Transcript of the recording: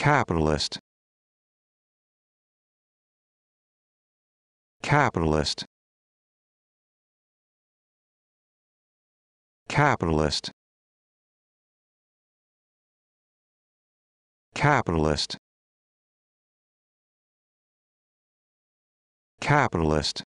capitalist capitalist capitalist capitalist capitalist